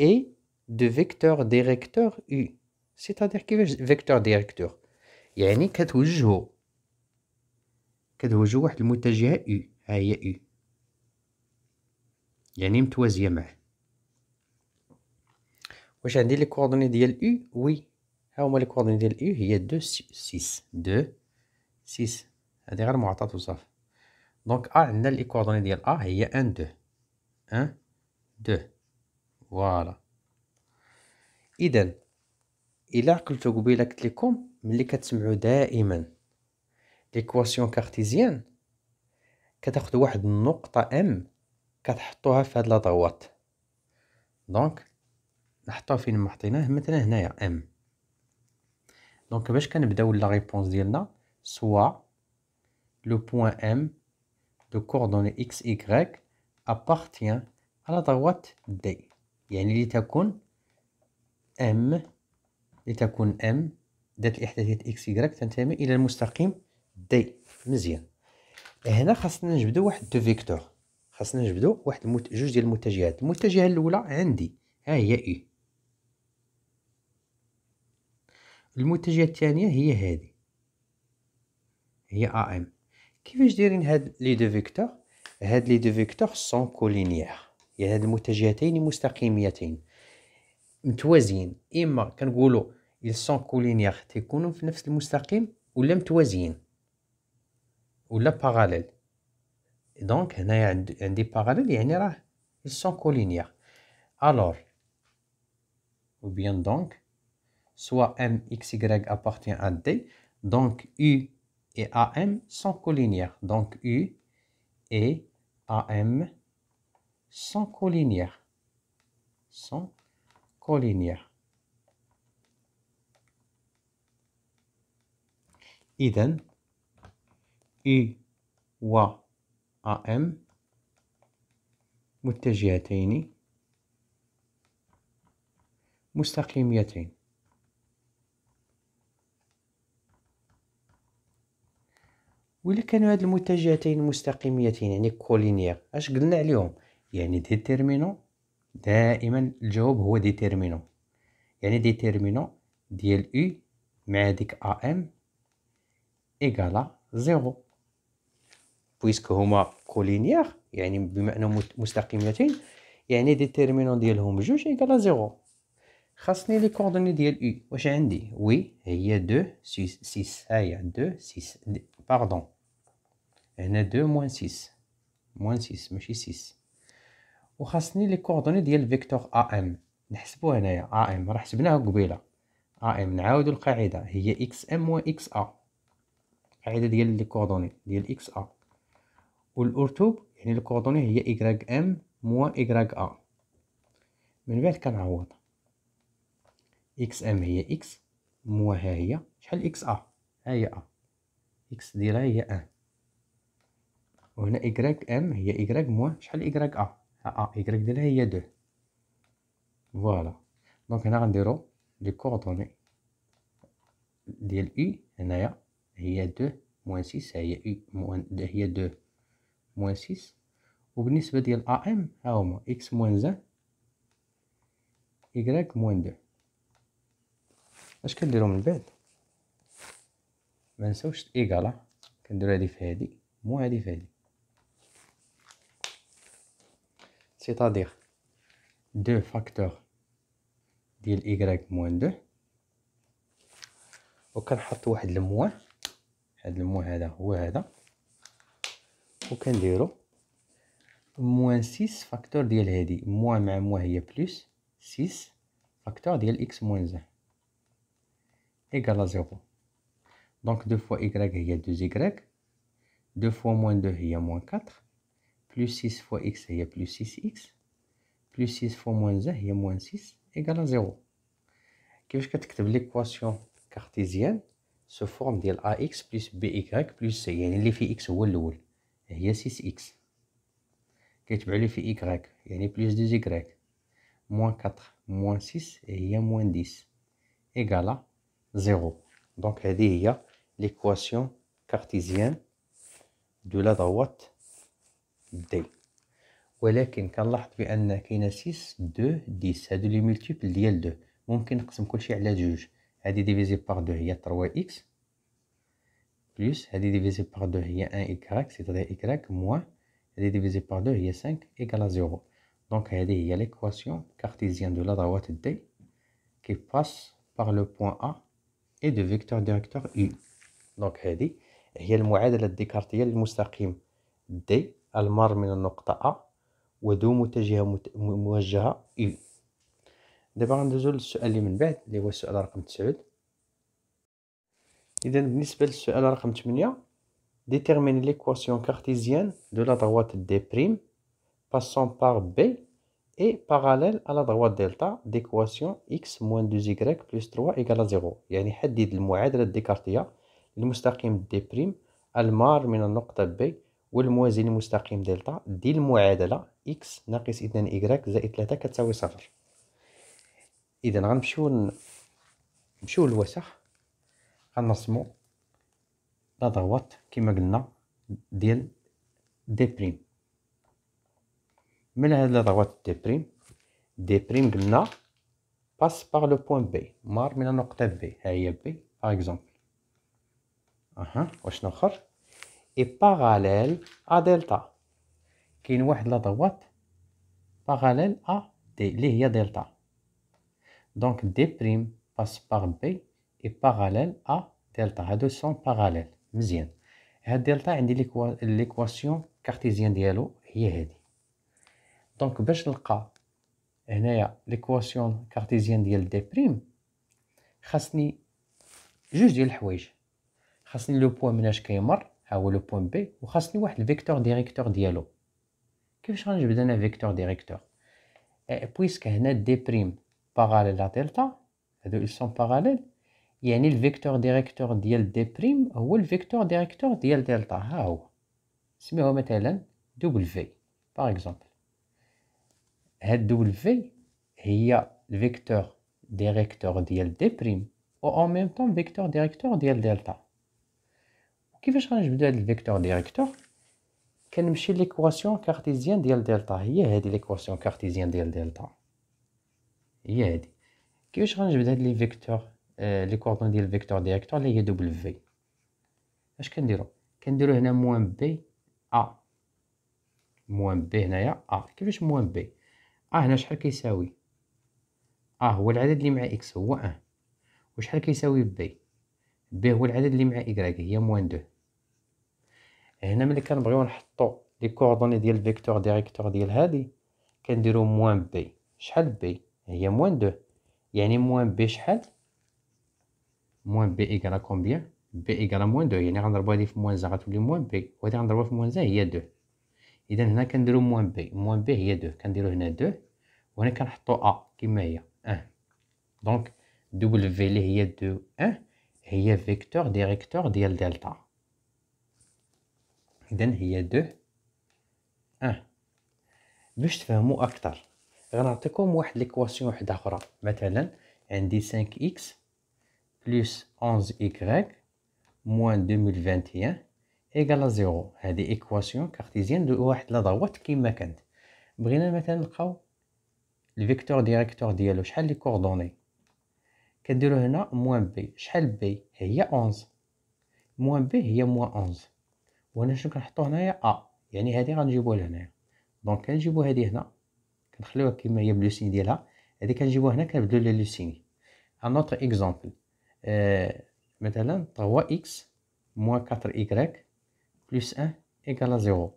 Speaker 1: Et de vecteur directeur U. C'est-à-dire qu'il vecteur directeur. يعني كتوجهو كتوجهو واحد المتجهة U. ها هي U. يعني متوازية معه. واش عندي لي كوردوني ديال U وي ها هما لي كوردوني ديال U هي 2 6 2 6 هادي غير معطات وصافي دونك ا عندنا لي كوردوني ديال ا هي ان دو ان دو فوالا اذا الا قلت قبيله قلت لكم ملي كتسمعوا دائما ليكواسيون كارتيزيان كتاخذ واحد النقطه ام كتحطوها في هاد لا دونك نحطوها فين ما حطيناه مثلا هنايا ام دونك باش كنبداو لا ريبونس ديالنا سوا لو بوين ام de coordonnées x, y appartient à la droite D يعني لتكون M لتكون M ذات الإحداثية x, y تنتمي إلى المستقيم D مزيان هنا خاصنا نجبدو واحد دو فيكتور خاصنا نجبدو واحد المت... جوج ديال المتجهات المتجهة الأولى عندي ها هي إي المتجهة الثانية هي هذه هي أ إم. كيفاش دايرين هاد لي دو فيكتور هاد لي دو فيكتور سون كولينيير يعني هاد المتجهتين مستقيميتين متوازيين اما كنقولوا il سون كولينيير تيكونوا في نفس المستقيم ولا متوازيين ولا باراليل دونك هنايا عندي عندي باراليل يعني راه ils sont collinéaires alors ou bien donc soit y appartient à d donc u et AM sont collinières. Donc U et AM sont collinéaires. Sont collinières. Iden. U و AM sont مستقيميتين وإلا كانوا هاد المتجهتين مستقيميتين يعني كولينيير اش قلنا عليهم يعني ديتيرمينو دائما الجواب هو ديتيرمينو يعني ديتيرمينو ديال او مع ديك ا ام ايكالا زيرو بويسك هما كولينيير يعني بما انهم مستقيميتين يعني ديتيرمينو ديالهم جوج ايكالا زيرو خاصني لي كوردوني ديال او واش عندي وي هي دو سيس 6 دو سيس 6 باردون هنا دو موان سيس موان سيس ماشي سيس وخاصني لي كوردوني ديال فيكتور ا ام نحسبو هنايا ا ام راه حسبناها قبيله ا ام نعاودو القاعده هي اكس ام و اكس ا القاعده ديال لي كوردوني ديال اكس ا والارتوب يعني لي كوردوني هي ايكغيك ام موا ايكغيك ا من بعد كنعوض اكس ام هي اكس موا ها هي شحال اكس ا ها هي ا اكس ديالها هي ا وهنا إكراك أم هي إكراك موان شحال إكراك أ أ إكراك ديالها هي دو فوالا دونك هنا غنديرو لي كوردوني ديال إي هنايا هي دو موان سيس هي أو موان هي دو موان سيس وبالنسبة ديال أ أم ها هما إكس موان زان إكراك موان دو اش كنديرو من بعد منساوش إيكالا كنديرو هادي في هادي مو هادي في هادي سيتادير دو فاكتور ديال إيكغيك موان دو وكنحط واحد الموان هاد الموان هذا هو هذا وكنديرو موان سيس فاكتور ديال هادي موان مع موان هي بلوس سيس فاكتور ديال إكس موان زان إيكالا زيرو دونك دو فوا إيكغيك هي دو إيكغيك دو فوا موان دو هي موان كاتر plus 6 fois x a plus 6x plus 6 fois moins 1 a moins 6 égale à 0 كيفاش كتكتب l'équation cartésienne se forme ax plus by plus c y اللي 6 x Il y a 6x il y a plus 2y moins 4 moins 6 a moins 10 égale à 0 il y a l'équation cartésienne de la droite دي ولكن كنلاحظ بان كاين 6 2 10 هادو لي ملتيبل ديال 2 ممكن نقسم كلشي على جوج هادي ديفيزي باغ 2 هي 3 اكس بلس هادي ديفيزي باغ 2 هي 1 ايكراك سيتادير ايكراك موان هادي ديفيزي باغ 2 هي 5 ايكال 0 دونك هادي هي ليكواسيون كارتيزيان دو لا دروات دي كي باس بار لو بوين ا اي دو فيكتور ديريكتور اي دونك هادي هي المعادله الديكارتيه للمستقيم دي المار من النقطة أ ودو متجهة موجهة إي دابا غندوزو للسؤال اللي من بعد اللي هو السؤال رقم تسعود إذا بالنسبة للسؤال رقم تمنية ديتيرميني ليكواسيون كارتيزيان دو لا دغوات دي بريم باسون بار بي اي باغاليل على لا دغوات دلتا ديكواسيون اكس موان دو زيكغيك بلوس تروا ايكالا زيرو يعني حدد المعادلة الديكارتية المستقيم دي بريم المار من النقطة بي والموازي المستقيم دلتا دي المعادله اكس ناقص اثنان y زائد ثلاثة كتساوي صفر اذا غنمشيو نمشيو للوسخ غنرسمو لا دغوات كما قلنا ديال دي بريم من هاد لا دغوات دي بريم دي بريم قلنا باس باغ لو بوان بي مار من النقطه بي ها هي بي باغ اكزومبل اها واش اخر اي باراليل ا دلتا كاين واحد لادوات باراليل ا دي اللي هي دلتا دونك دي بريم باس بار بي اي باراليل ا دلتا هادو سون باراليل مزيان هاد دلتا عندي ليكواسيون كارتيزيان ديالو هي هادي دونك باش نلقى هنايا ليكواسيون كارتيزيان ديال دي بريم خاصني جوج ديال الحوايج خاصني لو بوان مناش كيمر ها هو لو بوان بي وخاصني واحد الفيكتور ديريكتور ديالو كيفاش غنجبد انا فيكتور ديريكتور بويسك هنا دي بريم باراليل لا دلتا هادو ils sont parallèles يعني الفيكتور ديريكتور ديال دي بريم هو الفيكتور ديريكتور ديال دلتا ها هو سميوه مثلا دوبل في باغ اكزومبل هاد دوبل في هي الفيكتور ديريكتور ديال دي بريم و اون ميم طون فيكتور ديريكتور ديال دلتا كيفاش غنجبدو هاد الفيكتور ديريكتور كنمشي ليكواسيون كارتيزيان ديال دلتا هي هادي ليكواسيون كارتيزيان ديال دلتا هي هادي كيفاش غنجبد هاد لي فيكتور آه، لي كوردون ديال الفيكتور ديريكتور اللي هي دوبل في اش كنديرو كنديرو هنا موان بي ا موان بي هنايا ا كيفاش موان بي ا هنا شحال كيساوي ا هو العدد اللي مع اكس هو ا وشحال كيساوي بي ب هو العدد اللي مع إكراك هي موان دو هنا ملي كنبغيو نحطو لي كوردوني ديال الفيكتور ديريكتور ديال هادي كنديرو موان بي شحال بي هي موان دو يعني موان بي شحال موان بي إكرا كومبيان بي إكرا موان دو يعني غنضربو هادي في موان زا غتولي موان بي و هادي غنضربوها في موان زا هي دو إذا هنا كنديرو موان بي موان بي هي دو كنديرو هنا دو هنا كنحطو أ كيما هي أه دونك دبل في اللي هي دو أه هي فيكتور ديريكتور ديال دلتا اذا هي دوه اه باش تفهموا اكثر غنعطيكم واحد ليكواسيون وحده اخرى مثلا عندي 5 اكس بلس 11 y موان 2021 إيكالا زيرو هذه ايكواسيون كارتيزيان دو واحد لا كيما كانت بغينا مثلا نلقاو الفيكتور ديريكتور ديالو شحال لي كوردوني كنديرو هنا موان بي شحال بي هي 11 موان بي هي موان 11 وهنا شنو كنحطو هنايا ا يعني هادي غنجيبوها لهنايا دونك كنجيبو هادي هنا كنخليوها كيما هي بلوسين ديالها هادي كنجيبوها هنا كنبدلو لها لوسيني ان اوتر اكزومبل آه مثلا 3 اكس موان 4 ايكغيك بلس 1 ايكالا 0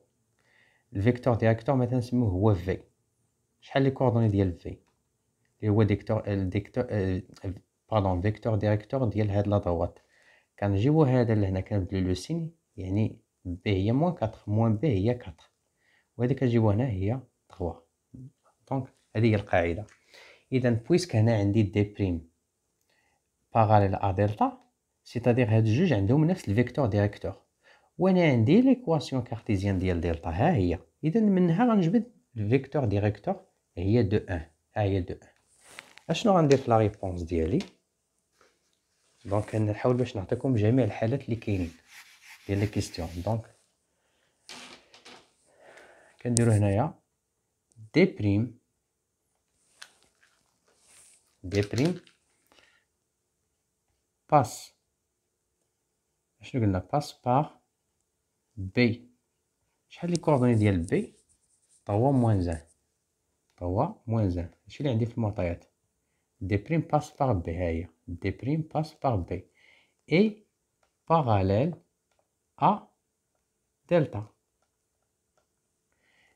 Speaker 1: الفيكتور ديال مثلا نسموه هو في شحال لي كوردوني ديال في اللي هو ديكتور الديكتور بالون فيكتور ديريكتور ديال هاد لا دروات كنجيبو هذا لهنا كنبدلو لو سين يعني بي هي موان 4 موان بي هي 4 وهذه كنجيبو هنا هي 3 دونك هذه هي القاعده اذا بويسك هنا عندي دي بريم باراليل ا دلتا سيتادير هاد جوج عندهم نفس الفيكتور ديريكتور وانا عندي ليكواسيون كارتيزيان ديال دلتا ها هي اذا منها غنجبد الفيكتور ديريكتور هي دو ان ها هي دو ان اشنو غندير في لا ريبونس ديالي دونك نحاول باش نعطيكم جميع الحالات اللي كاينين ديال لي كيستيون دونك كنديرو هنايا دي بريم دي بريم باس شنو قلنا باس باغ بي شحال لي كوردوني ديال بي طوا موان زان طوا موان زان هادشي اللي عندي في المعطيات دي بريم باس باغ بي هاهي D' passe par B et parallèle à delta.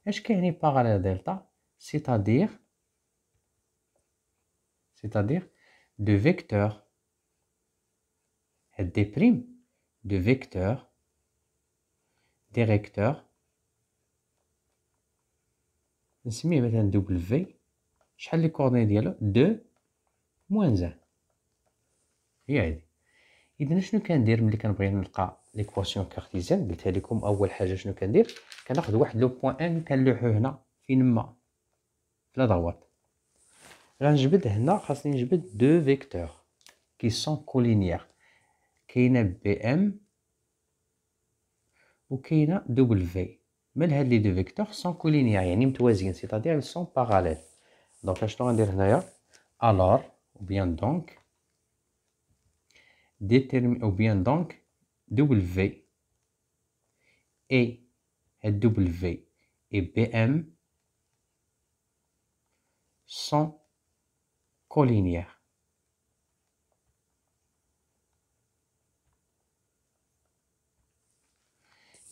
Speaker 1: Est-ce qu'il y a parallèle à delta C'est-à-dire c'est-à-dire de vecteur D' de vecteur directeur mets W شحال لي كورديني ديالو 2 moins 1 هي هادي اذا شنو كندير ملي كنبغي نلقى ليكواسيون كارتيزيان قلتها لكم اول حاجه شنو كندير كناخذ واحد لو بوين ان كنلوحو هنا فين ما في لا دروات غنجبد هنا خاصني نجبد دو فيكتور كي سون كولينيير كاينه بي ام وكاينه دوبل في مال هاد لي دو فيكتور سون كولينيير يعني متوازيين سيتادير سون باراليل دونك اشنو غندير هنايا الور بيان دونك détermine, ou bien donc W et W et BM sont collinéaires.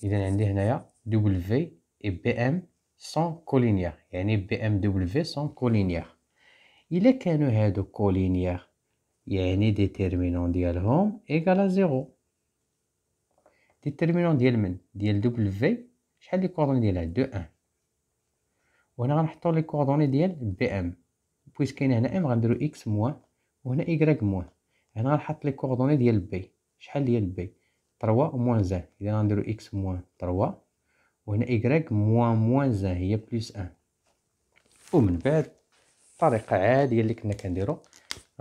Speaker 1: a عندي هنايا hein. W et BM sont collinéaires يعني BMW sont collinéaires est كانوا de collinéaires يعني ديتيرمينون ديالهم ايكالا زيرو ديتيرمينون ديال من ديال دوبل في شحال لي كوردوني ديالها دو ان وهنا غنحطو لي كوردوني ديال بي ام بويس كاين هنا ام غنديرو اكس موان وهنا ايكغيك موان هنا غنحط لي كوردوني ديال بي شحال ديال بي تروا موان زان اذا غنديرو اكس موان تروا وهنا ايكغيك موان موان زان هي بليس ان ومن بعد طريقه عاديه اللي كنا كنديرو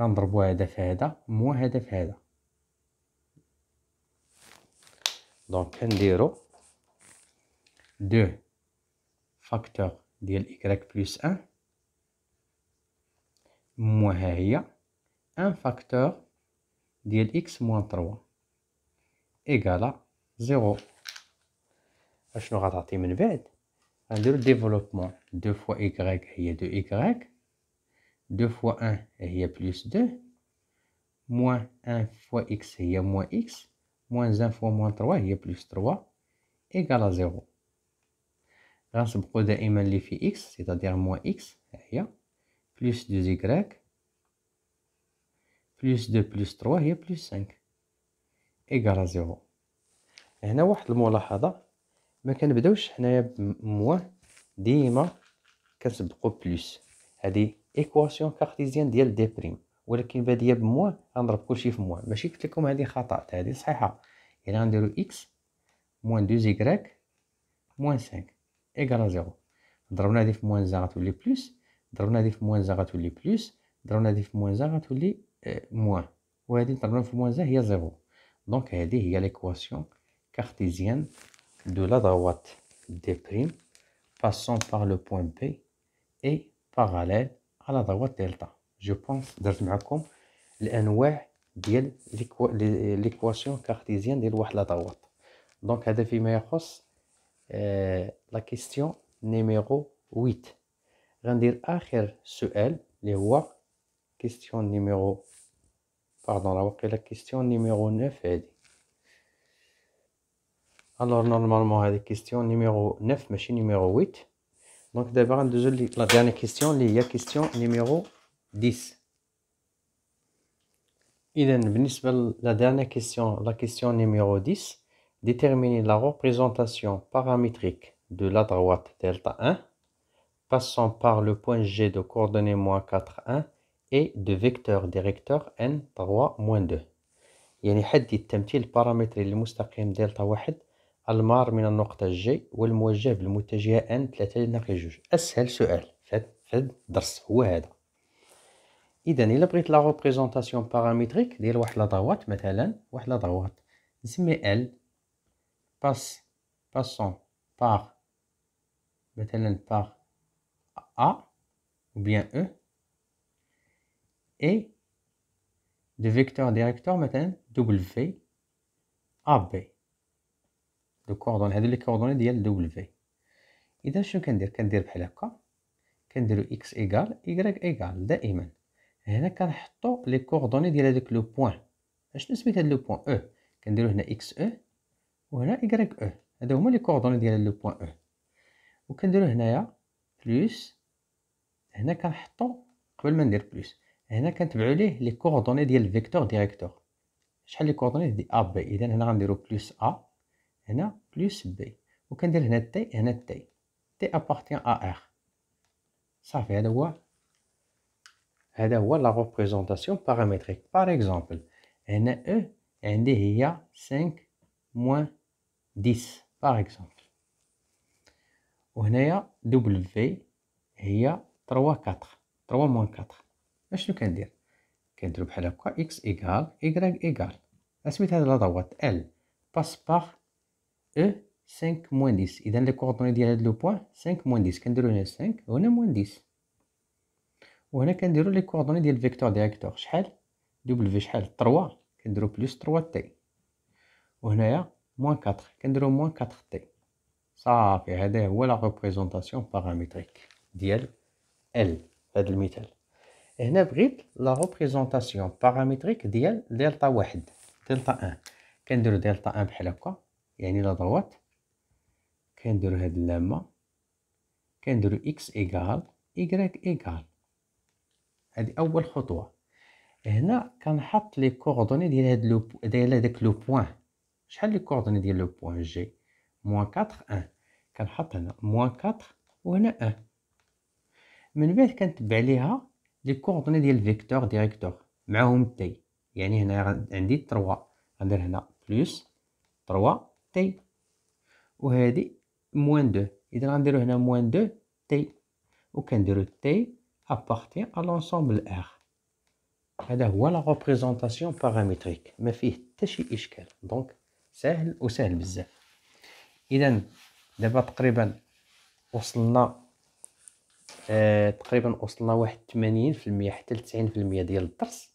Speaker 1: غنضربو هذا في هذا مو هذا في هذا دونك كنديرو دو فاكتور ديال إكراك بلس أن مو ها هي أن فاكتور ديال إكس موان تروا إيكالا زيرو أشنو غتعطي من بعد غنديرو ديفلوبمون دو فوا إكراك هي دو إكراك 2 fois 1 هي plus 2 moins 1 fois x هي moins x moins 1 fois moins 3 هي plus 3 égal à 0 غنسبقو دائما اللي في x c'est-à-dire moins x هي plus 2y plus 2 plus 3 هي plus 5 à 0 هنا واحد الملاحظه ما كان بدوش حنايا بموان ديما كنسبقو بلس هذه ايكواسيون كارتيزيان ديال دي بريم ولكن بادية بموان غنضرب كلشي في موان ماشي قلت لكم هذه خطا هذه صحيحه يعني غنديرو اكس موان دو زيكراك موان 5 ايكال زيرو ضربنا هذه في موان زا غتولي بلوس ضربنا هذه في موان زا غتولي بلس ضربنا هذه في موان زغات غتولي موان وهذه ضربنا في موان زا هي زيرو دونك هذه هي ليكواسيون كارتيزيان دو لا دروات دي بريم باسون بار لو بوين بي اي parallèle Je pense que l'équation cartésienne de l'un et Donc, la question numéro 8. La dernière question pardon la question numéro 9. Alors, normalement, la question numéro 9, Machine numéro 8. Donc d'abord, la dernière question, il y a question numéro 10. la dernière question, la question numéro 10, déterminer la représentation paramétrique de la droite delta 1 passant par le point G de coordonnées moins 4, 1 et de vecteur directeur n 3, moins 2. Il يعني حدد التمثيل البارامتري لمستقيم delta 1 المار من النقطة جي والموجه بالمتجهة ان ثلاثة ناقص جوج أسهل سؤال في الدرس هو هذا إذا إلا بغيت لا ريبريزونطاسيون باراميتريك ديال واحد لا دروات مثلا واحد لا دروات نسمي ال باس باسون باغ مثلا باغ أ او اي دو فيكتور ديريكتور مثلا دبليو في ا بي لو كوردون هادو لي كوردوني ديال دوبل في اذا شنو كندير كندير بحال هكا كنديرو اكس ايكال ايغريك ايكال دائما هنا كنحطو لي كوردوني ديال هذاك لو بوين اشنو سميت هاد لو بوين او e. كنديرو هنا اكس او e، وهنا ايغريك او e. هادو هما لي كوردوني ديال لو بوين او وكنديرو هنايا بلس هنا كنحطو قبل ما ندير بلس هنا كنتبعو ليه لي كوردوني ديال فيكتور ديريكتور شحال لي كوردوني دي ا بي اذا هنا غنديرو بلس ا On plus B. On peut dire que T appartient à R. Ça fait la représentation paramétrique. Par exemple, E est 5 moins 10. Par exemple. a W est 3 4. 3 4 que ça dire que X est égal la suite de la droite L passe par E 5 موان 10 إذا لي كوردوني ديال هاد لو بوان 5 موان 10 كنديرو هنا 5 وهنا موان 10 وهنا كنديرو لي كوردوني ديال فيكتور ديريكتور شحال دبليو شحال 3 كنديرو بلس 3 تي وهنايا موان 4 كنديرو موان 4 تي صافي هذا هو لا ريبريزونطاسيون بارامتريك ديال ال هاد المثال هنا بغيت لا ريبريزونطاسيون بارامتريك ديال دلتا واحد دلتا ان كنديرو دلتا ان بحال هكا يعني لا دروات كنديرو هاد اللامة كنديرو إكس إيكال إيكغيك إيكال هادي أول خطوة هنا كنحط لي كوردوني ديال هاد لو ديال هداك لو بوان شحال لي كوردوني ديال لو بوان جي موان كاتر أن كنحط هنا موان كاتر وهنا أن من بعد كنتبع ليها لي كوردوني ديال فيكتور ديريكتور معاهم تي يعني هنا عندي تروا غندير هنا بلوس تروا تي وهذه موان دو اذا غنديرو هنا موان دو تي وكنديرو تي ابارتي ا لونسومبل ار هذا هو لا ريبريزونطاسيون باراميتريك ما فيه حتى شي اشكال دونك سهل وسهل بزاف اذا دابا تقريبا وصلنا آه تقريبا وصلنا واحد 80% حتى 90% ديال الدرس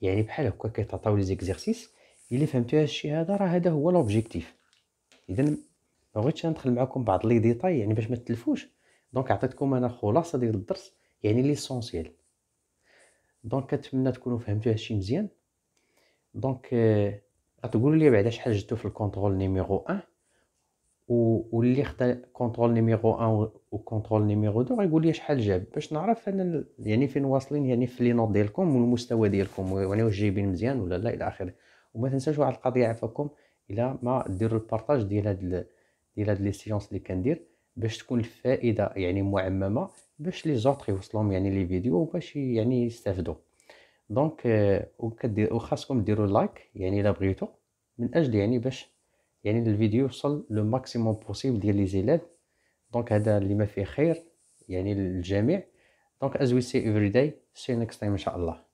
Speaker 1: يعني بحال هكا كيتعطاو لي زيكزيرسيس الا فهمتوا هادشي هذا راه هذا هو لوبجيكتيف اذا بغيت ندخل معكم بعض لي ديتاي يعني باش ما تلفوش دونك عطيتكم انا خلاصه ديال الدرس يعني ليسونسيال دونك كنتمنى تكونوا فهمتوا هادشي مزيان دونك آه، غتقولوا لي بعدا شحال جبتوا في الكونترول نيميرو 1 واللي خدا كونترول نيميرو 1 وكونترول نيميرو 2 غيقول لي شحال جاب باش نعرف انا يعني فين واصلين يعني في لي نوت ديالكم والمستوى ديالكم يعني واش جايبين مزيان ولا لا الى اخره وما تنساوش واحد القضيه عفاكم الى ما دير البارطاج ديال هاد ديال هاد لي سيونس اللي كندير باش تكون الفائده يعني معممه باش لي زوطر يوصلهم يعني لي فيديو باش يعني يستافدوا دونك آه، وكدير وخاصكم ديروا لايك يعني الا بغيتو من اجل يعني باش يعني الفيديو يوصل لو ماكسيموم بوسيبل ديال لي زيلاد دونك هذا اللي ما فيه خير يعني للجميع دونك از وي سي افري داي سي نيكست تايم ان شاء الله